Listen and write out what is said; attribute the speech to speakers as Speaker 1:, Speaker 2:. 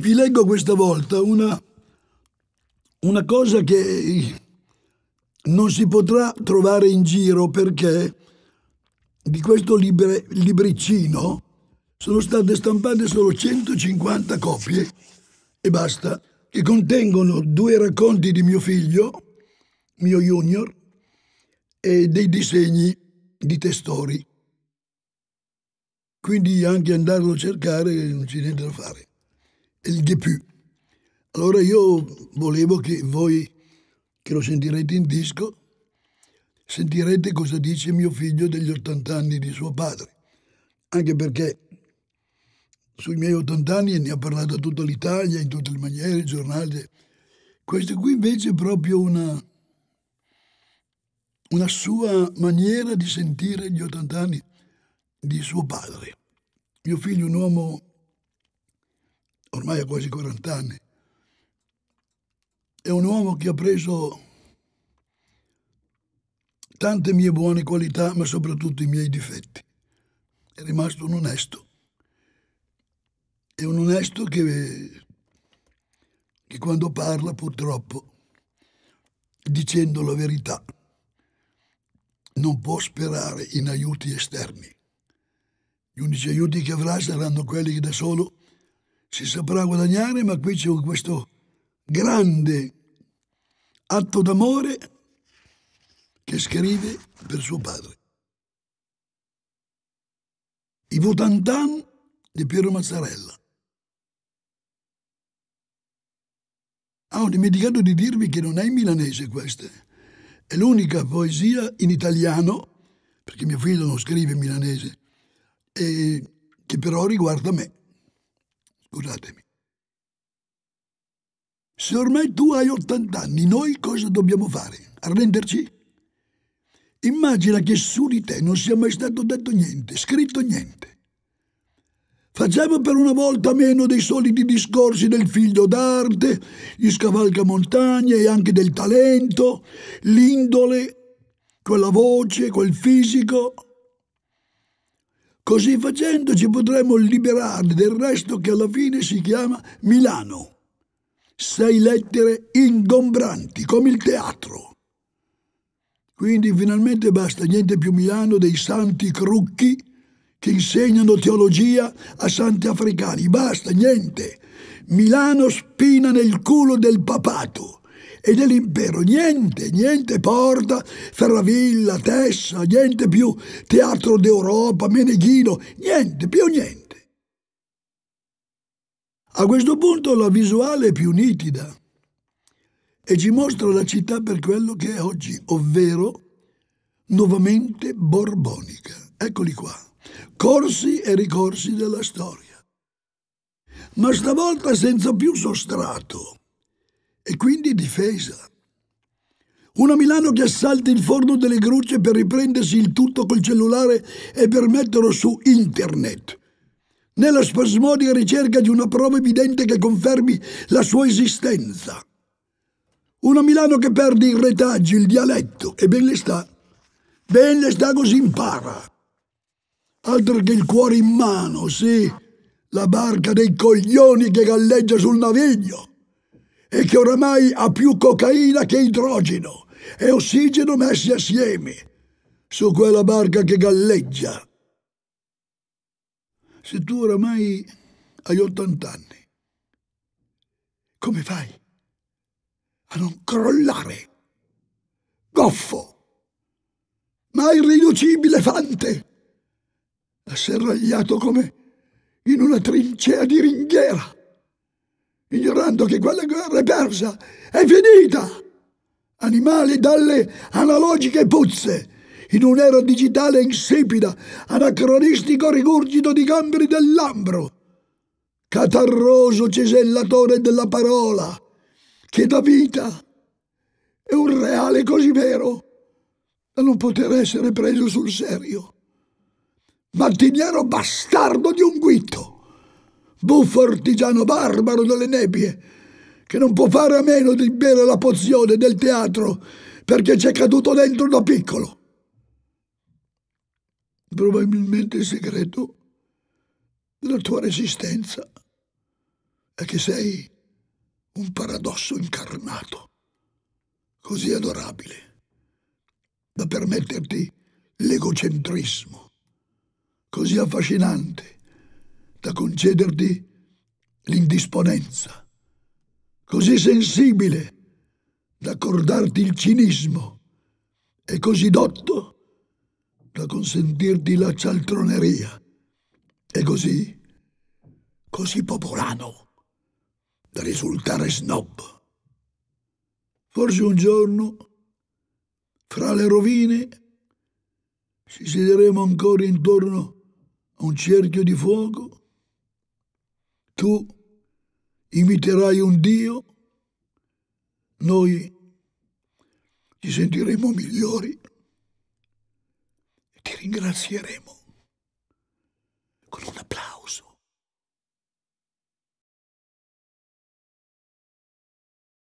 Speaker 1: Vi leggo questa volta una, una cosa che non si potrà trovare in giro perché di questo libre, libricino sono state stampate solo 150 copie e basta, che contengono due racconti di mio figlio, mio junior, e dei disegni di testori. Quindi anche andarlo a cercare non c'è niente da fare il di più. Allora io volevo che voi, che lo sentirete in disco, sentirete cosa dice mio figlio degli 80 anni di suo padre, anche perché sui miei 80 anni ne ha parlato tutta l'Italia, in tutte le maniere, i giornali. Questo qui invece è proprio una, una sua maniera di sentire gli 80 anni di suo padre. Mio figlio è un uomo ormai ha quasi 40 anni. È un uomo che ha preso tante mie buone qualità, ma soprattutto i miei difetti. È rimasto un onesto. È un onesto che, che quando parla, purtroppo, dicendo la verità, non può sperare in aiuti esterni. Gli unici aiuti che avrà saranno quelli che da solo si saprà guadagnare, ma qui c'è questo grande atto d'amore che scrive per suo padre. I Votantan di Piero Mazzarella. Ah, ho dimenticato di dirvi che non è in milanese questa. È l'unica poesia in italiano, perché mio figlio non scrive in milanese, che però riguarda me. Scusatemi. Se ormai tu hai 80 anni, noi cosa dobbiamo fare? Arrenderci? Immagina che su di te non sia mai stato detto niente, scritto niente. Facciamo per una volta meno dei soliti discorsi del figlio d'arte, gli scavalcamontagne e anche del talento, l'indole, quella voce, quel fisico, Così facendo ci potremo liberare del resto che alla fine si chiama Milano. Sei lettere ingombranti, come il teatro. Quindi finalmente basta niente più Milano dei santi crucchi che insegnano teologia a santi africani. Basta, niente. Milano spina nel culo del papato e dell'impero. niente, niente Porta, Ferravilla, Tessa, niente più Teatro d'Europa, Meneghino, niente, più niente. A questo punto la visuale è più nitida e ci mostra la città per quello che è oggi, ovvero nuovamente borbonica. Eccoli qua, corsi e ricorsi della storia. Ma stavolta senza più sostrato, e quindi difesa. Una Milano che assalta il forno delle grucce per riprendersi il tutto col cellulare e per metterlo su internet. Nella spasmodica ricerca di una prova evidente che confermi la sua esistenza. Una Milano che perde il retaggio, il dialetto, e ben le sta. Ben le sta così impara. Altro che il cuore in mano, sì, la barca dei coglioni che galleggia sul naviglio e che oramai ha più cocaina che idrogeno e ossigeno messi assieme su quella barca che galleggia. Se tu oramai hai 80 anni, come fai a non crollare? Goffo, ma irriducibile fante, asserragliato come in una trincea di ringhiera ignorando che quella guerra è persa, è finita. Animali dalle analogiche puzze, in un'era digitale insipida, anacronistico rigurgito di gamberi dell'ambro, catarroso cesellatore della parola, che dà vita. È un reale così vero da non poter essere preso sul serio. Martignano bastardo di un guitto buffo artigiano barbaro delle nebbie, che non può fare a meno di bere la pozione del teatro perché c'è caduto dentro da piccolo. Probabilmente il segreto della tua resistenza è che sei un paradosso incarnato, così adorabile, da permetterti l'egocentrismo, così affascinante da concederti l'indisponenza, così sensibile da accordarti il cinismo e così dotto da consentirti la cialtroneria e così, così popolano da risultare snob. Forse un giorno, fra le rovine, ci siederemo ancora intorno a un cerchio di fuoco tu imiterai un Dio, noi ci sentiremo migliori e ti ringrazieremo con un applauso.